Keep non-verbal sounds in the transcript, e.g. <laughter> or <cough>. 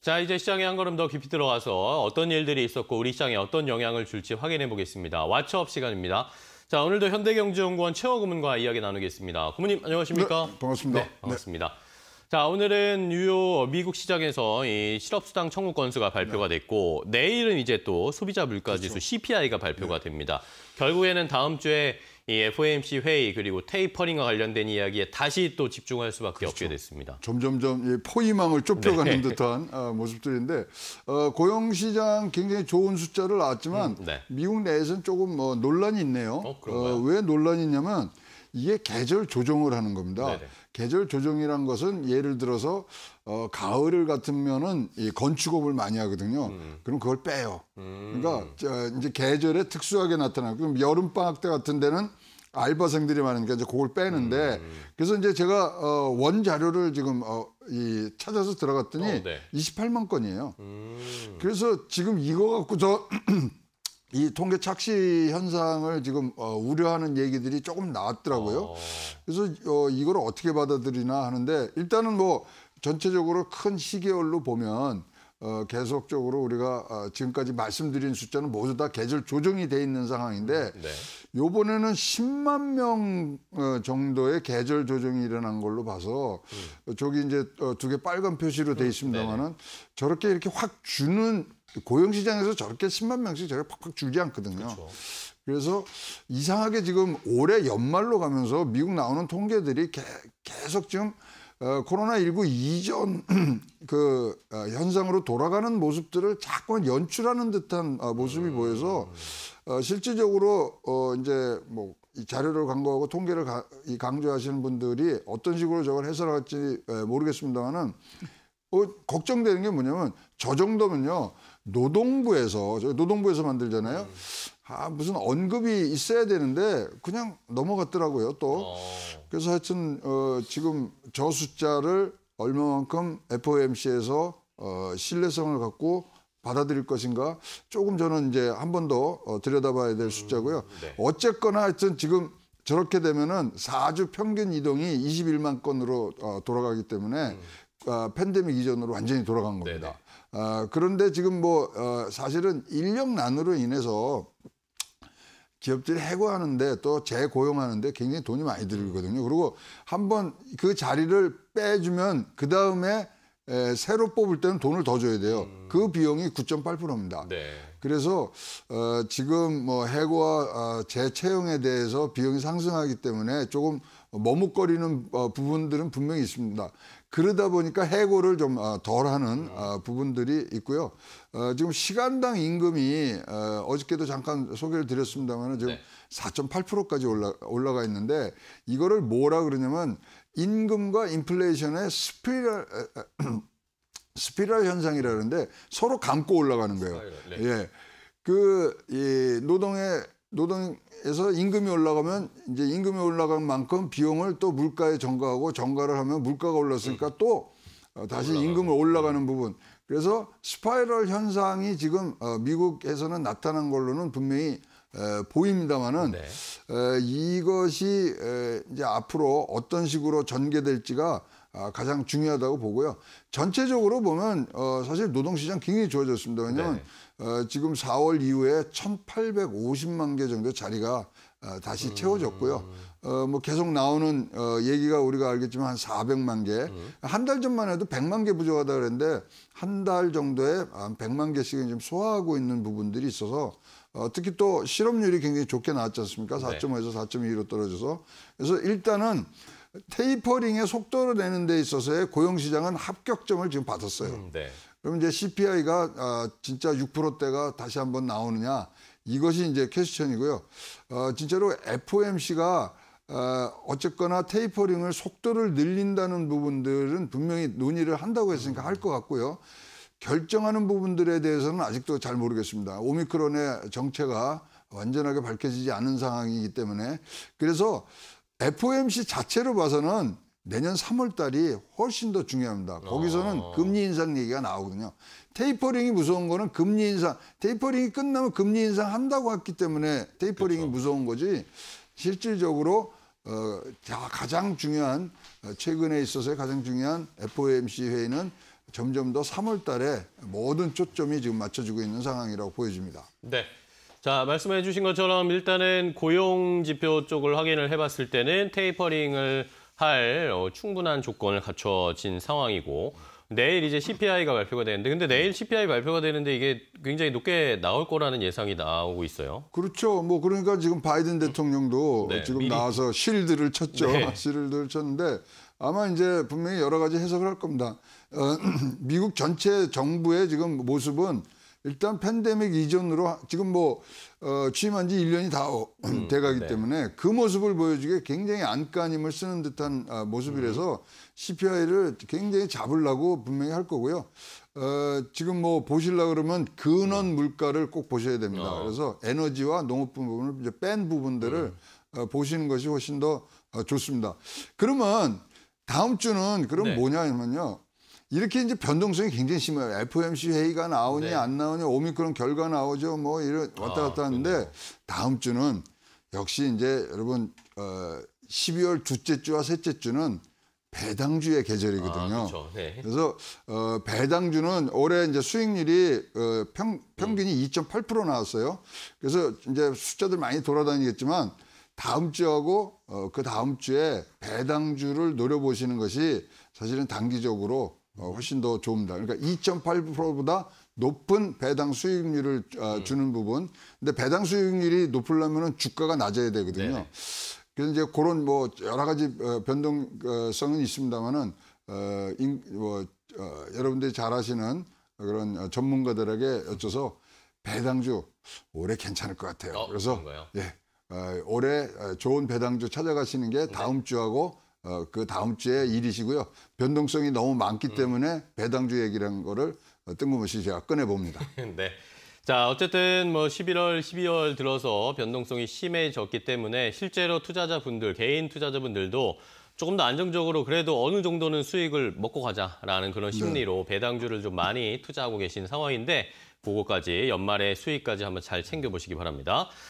자, 이제 시장에 한 걸음 더 깊이 들어가서 어떤 일들이 있었고 우리 시장에 어떤 영향을 줄지 확인해 보겠습니다. 왓츠업 시간입니다. 자, 오늘도 현대경제연구원 최호 고문과 이야기 나누겠습니다. 고문님 안녕하십니까? 네, 반갑습니다. 네, 네. 반갑습니다. 네. 자, 오늘은 뉴욕 미국 시장에서 이 실업수당 청구 건수가 발표가 네. 됐고 내일은 이제 또 소비자 물가지수 그렇죠. CPI가 발표가 네. 됩니다. 결국에는 다음 주에 이 FOMC 회의 그리고 테이퍼링과 관련된 이야기에 다시 또 집중할 수밖에 그렇죠. 없게 됐습니다. 점점점 포위망을 좁혀가는 네. <laughs> 듯한 어, 모습들인데 어, 고용시장 굉장히 좋은 숫자를 나왔지만 음, 네. 미국 내에서는 조금 뭐 논란이 있네요. 어, 어, 왜 논란이 있냐면 이게 계절 조정을 하는 겁니다. 네네. 계절 조정이란 것은 예를 들어서 어, 가을을 같으면은 이 건축업을 많이 하거든요. 음. 그럼 그걸 빼요. 그러니까 음. 그러니까 저, 이제 계절에 특수하게 나타나고 그럼 여름 방학 때 같은 데는 알바생들이 많으니까 이제 그걸 빼는데 음. 그래서 이제 제가 어, 원 자료를 지금 어, 이 찾아서 들어갔더니 어, 네. 28만 건이에요. 음. 그래서 지금 이거 갖고 저 <clears throat> 이 통계 착시 현상을 지금 어, 우려하는 얘기들이 조금 나왔더라고요. 어. 그래서 어, 이걸 어떻게 받아들이나 하는데 일단은 뭐 전체적으로 큰 시계열로 보면 어, 계속적으로 우리가 어, 지금까지 말씀드린 숫자는 모두 다 계절 조정이 돼 있는 상황인데 음, 네. 요번에는 10만 명 어, 정도의 계절 조정이 일어난 걸로 봐서 음. 저기 이제 어, 두개 빨간 표시로 돼 음, 있습니다만은 음, 저렇게 이렇게 확 주는 고용시장에서 저렇게 10만 명씩 저렇게 팍팍 줄지 않거든요. 그렇죠. 그래서 이상하게 지금 올해 연말로 가면서 미국 나오는 통계들이 개, 계속 지금 어, 코로나19 이전 <clears throat> 그 어, 현상으로 돌아가는 모습들을 자꾸 연출하는 듯한 어, 모습이 음. 보여서 어, 실질적으로 어, 이제 뭐이 자료를 강구하고 통계를 가, 이 강조하시는 분들이 어떤 식으로 저걸 해설할지 예, 모르겠습니다만은 어, 걱정되는 게 뭐냐면 저 정도면요 노동부에서 저 노동부에서 만들잖아요. 음. 아, 무슨 언급이 있어야 되는데 그냥 넘어갔더라고요, 또. 어. 그래서 하여튼 어, 지금 저 숫자를 얼마만큼 FOMC에서 어, 신뢰성을 갖고 받아들일 것인가 조금 저는 이제 한 번더 어, 들여다봐야 될 음, 숫자고요. 음, 네. 어쨌거나 하여튼 지금 저렇게 되면은 4주 평균 이동이 21만 건으로 어, 돌아가기 때문에 음. 어, 팬데믹 이전으로 완전히 돌아간 겁니다. 네 어, 그런데 지금 뭐 어, 사실은 인력 난으로 인해서 기업들이 해고하는데 또 재고용하는데 굉장히 돈이 많이 들거든요. 그리고 한 번 그 자리를 빼주면 그 다음에 새로 뽑을 때는 돈을 더 줘야 돼요. 음. 그 비용이 9.8%입니다. 네. 그래서 어, 지금 뭐 해고와 어, 재채용에 대해서 비용이 상승하기 때문에 조금 머뭇거리는 어, 부분들은 분명히 있습니다. 그러다 보니까 해고를 좀덜 어, 하는 어, 부분들이 있고요. 어, 지금 시간당 임금이 어저께도 잠깐 소개를 드렸습니다만 지금 네. 4.8%까지 올라, 올라가 있는데 이거를 뭐라 그러냐면 임금과 인플레이션의 스피럴, <clears throat> 스피럴 현상이라는데 서로 감고 올라가는 거예요. 네. 예. 그, 이 노동의 노동에서 임금이 올라가면 이제 임금이 올라간 만큼 비용을 또 물가에 전가하고 전가를 하면 물가가 올랐으니까 음. 또 어, 다시 임금을 올라가는 음. 부분. 그래서 스파이럴 현상이 지금 어, 미국에서는 나타난 걸로는 분명히 에, 보입니다만은 네. 에, 이것이 에, 이제 앞으로 어떤 식으로 전개될지가 아, 가장 중요하다고 보고요. 전체적으로 보면 어, 사실 노동시장 굉장히 좋아졌습니다. 왜냐하면 네. 어, 지금 4월 이후에 1,850만 개 정도 자리가 어, 다시 음. 채워졌고요. 어, 뭐 계속 나오는 어, 얘기가 우리가 알겠지만 한 400만 개. 음. 한달 전만 해도 100만 개 부족하다 그랬는데 한 달 정도에 한 100만 개씩은 지금 소화하고 있는 부분들이 있어서 어, 특히 또 실업률이 굉장히 좋게 나왔지 않습니까? 4.5에서 4.2로 떨어져서. 그래서 일단은 테이퍼링의 속도를 내는 데 있어서의 고용시장은 합격점을 지금 받았어요. 음, 네. 그럼 이제 CPI가 아, 진짜 6%대가 다시 한번 나오느냐 이것이 이제 캐스천이고요. 어, 진짜로 FOMC가 어, 어쨌거나 테이퍼링을 속도를 늘린다는 부분들은 분명히 논의를 한다고 했으니까 할 것 같고요. 결정하는 부분들에 대해서는 아직도 잘 모르겠습니다. 오미크론의 정체가 완전하게 밝혀지지 않은 상황이기 때문에 그래서 FOMC 자체로 봐서는 내년 3월 달이 훨씬 더 중요합니다. 거기서는 아... 금리 인상 얘기가 나오거든요. 테이퍼링이 무서운 거는 금리 인상, 테이퍼링이 끝나면 금리 인상 한다고 했기 때문에 테이퍼링이 그렇 무서운 거지 실질적으로 어, 가장 중요한 어, 최근에 있어서 의 가장 중요한 FOMC 회의는 점점 더 3월 달에 모든 초점이 지금 맞춰지고 있는 상황이라고 보여집니다. 네. 자, 말씀해 주신 것처럼 일단은 고용 지표 쪽을 확인을 해봤을 때는 테이퍼링을 할 어, 충분한 조건을 갖춰진 상황이고 내일 이제 CPI가 발표가 되는데 근데 내일 CPI 발표가 되는데 이게 굉장히 높게 나올 거라는 예상이 나오고 있어요. 그렇죠. 뭐 그러니까 지금 바이든 대통령도 네, 지금 미리... 나와서 실드를 쳤죠. 네. <laughs> 실드를 쳤는데 아마 이제 분명히 여러 가지 해석을 할 겁니다. 어, <clears throat> 미국 전체 정부의 지금 모습은 일단 팬데믹 이전으로 지금 뭐 어, 취임한 지 1년이 다 어, <clears throat> 음, 돼가기 네. 때문에 그 모습을 보여주기에 굉장히 안간힘을 쓰는 듯한 아, 모습이라서 음. CPI를 굉장히 잡으려고 분명히 할 거고요. 어, 지금 뭐보시려고 그러면 근원 음. 물가를 꼭 보셔야 됩니다. 어. 그래서 에너지와 농업부 부분을 이제 뺀 부분들을 음. 어, 보시는 것이 훨씬 더 어, 좋습니다. 그러면 다음 주는 그럼 네. 뭐냐면요. 이렇게 이제 변동성이 굉장히 심해요. FOMC 회의가 나오니 네. 안 나오니 오미크론 결과 나오죠. 뭐 이런 아, 왔다 갔다 아, 하는데 다음 주는 역시 이제 여러분 어 12월 둘째 주와 셋째 주는 배당주의 계절이거든요. 아, 그렇죠. 네. 그래서 어, 배당주는 올해 이제 수익률이 어, 평, 평균이 음. 2.8% 나왔어요. 그래서 이제 숫자들 많이 돌아다니겠지만 다음 주하고 어, 그 다음 주에 배당주를 노려보시는 것이 사실은 단기적으로 어, 훨씬 더 좋습니다. 그러니까 2.8%보다 높은 배당 수익률을 어, 음. 주는 부분. 근데 배당 수익률이 높으려면 주가가 낮아야 되거든요. 네 그래서 이제 그런 뭐 여러 가지 변동성은 있습니다만은 어, 어, 어 뭐, 어, 여러분들이 잘 아시는 그런 전문가들에게 여쭤서 배당주 올해 괜찮을 것 같아요. 어, 그래서 그런가요? 예. 어, 올해 어, 좋은 배당주 찾아가시는 게 네. 다음 주하고 어, 그 다음 주에 일이시고요. 변동성이 너무 많기 음. 때문에 배당주 얘기라는 거를 어, 뜬금없이 제가 꺼내봅니다. <laughs> 네. 자, 어쨌든 뭐 11월, 12월 들어서 변동성이 심해졌기 때문에 실제로 투자자분들, 개인 투자자분들도 조금 더 안정적으로 그래도 어느 정도는 수익을 먹고 가자라는 그런 네. 심리로 네. 배당주를 좀 많이 투자하고 계신 상황인데 그거까지 연말에 수익까지 한번 잘 챙겨보시기 바랍니다.